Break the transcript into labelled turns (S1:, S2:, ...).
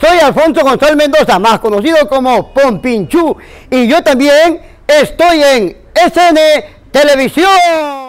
S1: soy Alfonso González Mendoza, más conocido como Pompinchú, y yo también estoy en SN Televisión.